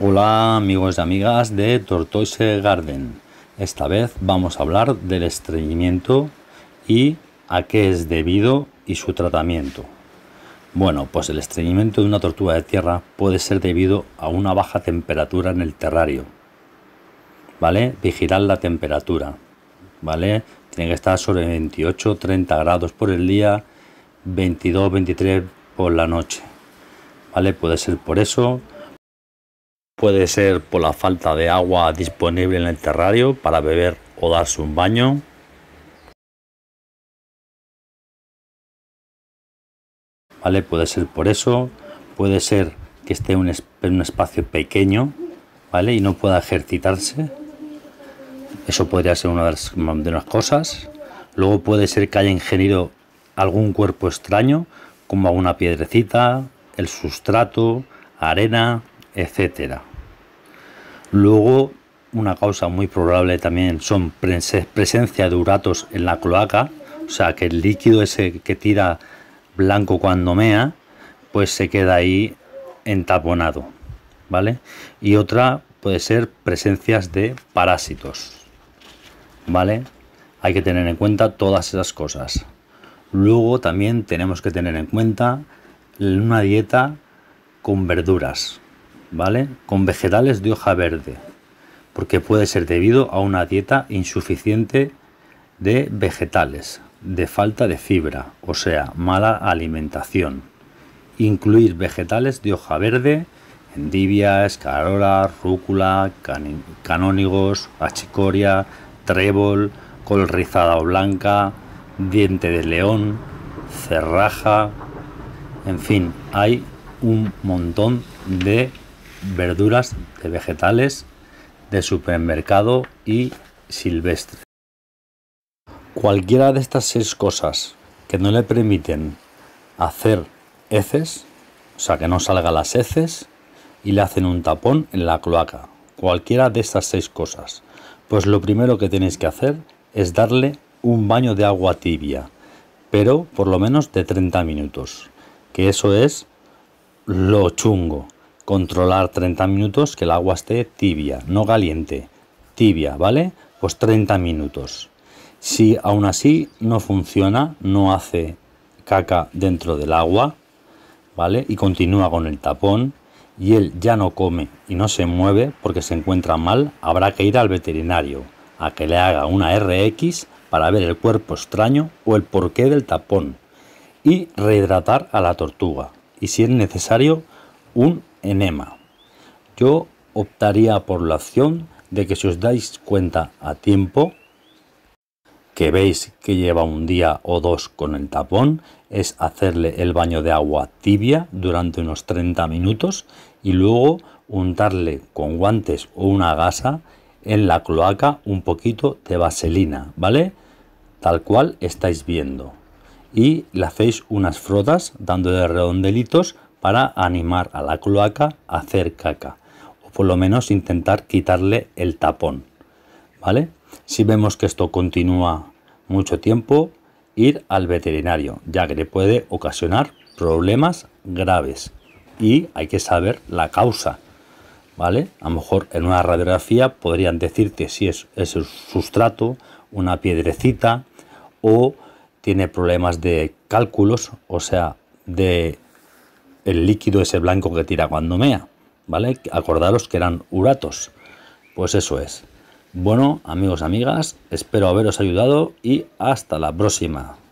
Hola amigos y amigas de Tortoise Garden. Esta vez vamos a hablar del estreñimiento y a qué es debido y su tratamiento. Bueno, pues el estreñimiento de una tortuga de tierra puede ser debido a una baja temperatura en el terrario. ¿Vale? Vigilar la temperatura. ¿Vale? Tiene que estar sobre 28, 30 grados por el día, 22, 23 por la noche. ¿Vale? Puede ser por eso Puede ser por la falta de agua disponible en el terrario para beber o darse un baño. Puede ser por eso. Puede ser que esté en un, espacio pequeño ¿vale? y no pueda ejercitarse. Eso podría ser una de las, las cosas. Luego puede ser que haya ingerido algún cuerpo extraño, como alguna piedrecita, el sustrato, arena, etcétera. Luego, una causa muy probable también son presencia de uratos en la cloaca, o sea que el líquido ese que tira blanco cuando mea, pues se queda ahí entaponado, ¿vale? Y otra puede ser presencias de parásitos, ¿vale? Hay que tener en cuenta todas esas cosas. Luego también tenemos que tener en cuenta una dieta con verduras, con vegetales de hoja verde, porque puede ser debido a una dieta insuficiente de vegetales, de falta de fibra, o sea, mala alimentación. Incluir vegetales de hoja verde, endivia, escarola, rúcula, canónigos, achicoria, trébol, col rizada o blanca, diente de león, cerraja, en fin, hay un montón de verduras de vegetales, de supermercado y silvestre. Cualquiera de estas seis cosas que no le permiten hacer heces, o sea, que no salga las heces, y le hacen un tapón en la cloaca. Cualquiera de estas seis cosas. Pues lo primero que tenéis que hacer es darle un baño de agua tibia, pero por lo menos de 30 minutos, que eso es lo chungo. Controlar 30 minutos que el agua esté tibia, no caliente. Tibia, ¿vale? Pues 30 minutos. Si aún así no funciona, no hace caca dentro del agua, ¿vale? Y continúa con el tapón y él ya no come y no se mueve porque se encuentra mal, habrá que ir al veterinario a que le haga una RX para ver el cuerpo extraño o el porqué del tapón y rehidratar a la tortuga. Y si es necesario, un enema. Yo optaría por la opción de que si os dais cuenta a tiempo, que veis que lleva un día o dos con el tapón, es hacerle el baño de agua tibia durante unos 30 minutos y luego untarle con guantes o una gasa en la cloaca un poquito de vaselina, ¿vale? Tal cual estáis viendo. Y le hacéis unas frotas dando de redondelitos para animar a la cloaca a hacer caca o por lo menos intentar quitarle el tapón. ¿Vale? Si vemos que esto continúa mucho tiempo, ir al veterinario, ya que le puede ocasionar problemas graves y hay que saber la causa. ¿Vale? A lo mejor en una radiografía podrían decirte si es, es el sustrato, una piedrecita o tiene problemas de cálculos, o sea, de el líquido ese blanco que tira cuando mea, ¿vale? Acordaros que eran uratos. Pues eso es. Bueno, amigos, amigas, espero haberos ayudado y hasta la próxima.